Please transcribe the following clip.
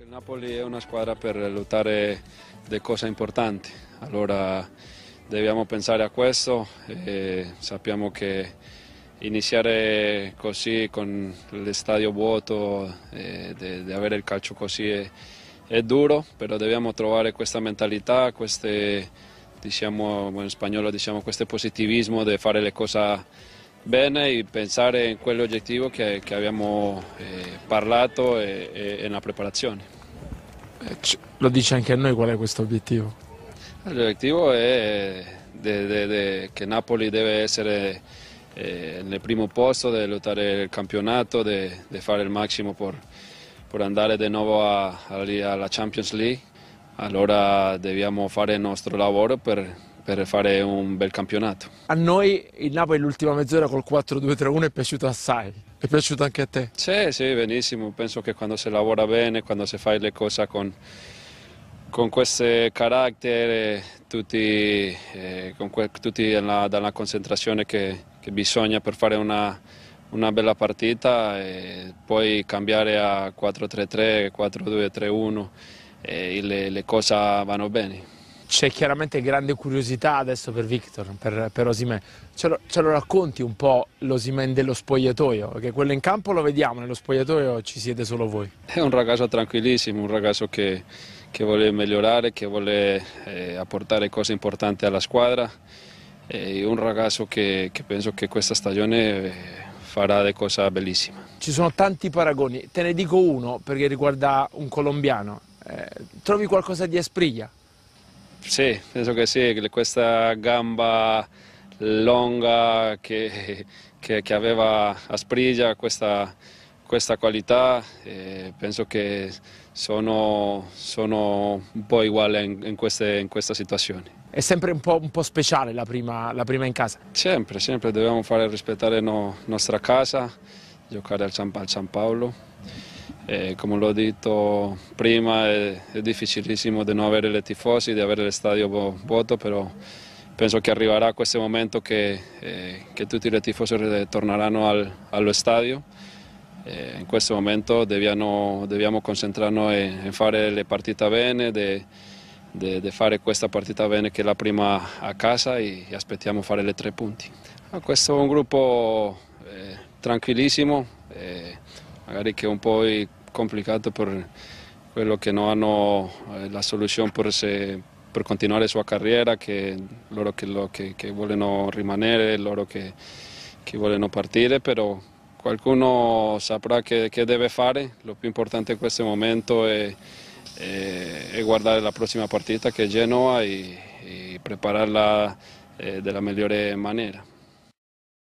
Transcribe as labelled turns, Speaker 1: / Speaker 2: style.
Speaker 1: Il Napoli è una squadra per lottare di cose importanti, allora dobbiamo pensare a questo e sappiamo che iniziare così con l'estadio vuoto, di avere il calcio così è, è, duro, però dobbiamo trovare questa mentalità, queste, diciamo, in spagnolo diciamo questo positivismo di fare le cose importanti bene e pensare in quell'obiettivo che, che abbiamo eh, parlato e, eh, e, eh, nella preparazione.
Speaker 2: Eh, lo dice anche a noi qual è questo obiettivo?
Speaker 1: L'obiettivo è de, de, de, che Napoli deve essere eh, nel primo posto, deve lottare il campionato, deve fare il massimo per andare di nuovo a, a, alla Champions League. Allora dobbiamo fare il nostro lavoro per, per fare un bel campionato.
Speaker 2: A noi il Napoli l'ultima mezz'ora col 4-2-3-1 è piaciuto assai. È piaciuto anche a te?
Speaker 1: Sì, sì, benissimo. Penso che quando si lavora bene, quando si fa le cose con, con questi caratteri, tutti, eh, con que, tutti alla, dalla concentrazione che, che, bisogna per fare una, una bella partita, e poi cambiare a 4-3-3, 4-2-3-1, le, le cose vanno bene
Speaker 2: c'è chiaramente grande curiosità adesso per Victor, per, per Osimen. Ce lo, ce lo racconti un po' l'Osimè dello spogliatoio? Perché quello in campo lo vediamo, nello spogliatoio ci siete solo voi.
Speaker 1: È un ragazzo tranquillissimo, un ragazzo che, che vuole migliorare, che vuole eh, apportare cose importanti alla squadra. E un ragazzo che, che penso che questa stagione... Eh, farà delle cose bellissime.
Speaker 2: Ci sono tanti paragoni, te ne dico uno perché riguarda un colombiano. Eh, trovi qualcosa di Espriglia?
Speaker 1: Sì, penso che sì, questa gamba lunga che, che, che aveva Asprigia, questa, questa qualità, eh, penso che sono, sono, un po' uguale in, in, queste, in questa situazione.
Speaker 2: È sempre un po', un po speciale la prima, la prima, in casa?
Speaker 1: Sempre, sempre, dobbiamo fare rispettare la no, nostra casa, giocare al al San Paolo e come l'ho detto prima è, è, difficilissimo di non avere le tifosi, di avere lo stadio vuoto, però penso che arriverà questo momento che, eh, che tutti i tifosi torneranno al, allo stadio. E in questo momento dobbiamo, dobbiamo concentrarci in fare le partite bene, di fare questa partita bene che è la prima a casa e, e aspettiamo fare le tre punti. Ah, questo è un gruppo eh, tranquillissimo. Eh, magari che un po' complicado por quello pues, que no hanno eh, la solución por continuar su continuare la sua que che loro che, lo, que che vogliono rimanere, loro che, che vogliono partire, però qualcuno saprà che, deve fare, lo più importante in este momento eh, eh, es è, la próxima partida que es Genoa e, prepararla de la migliore manera.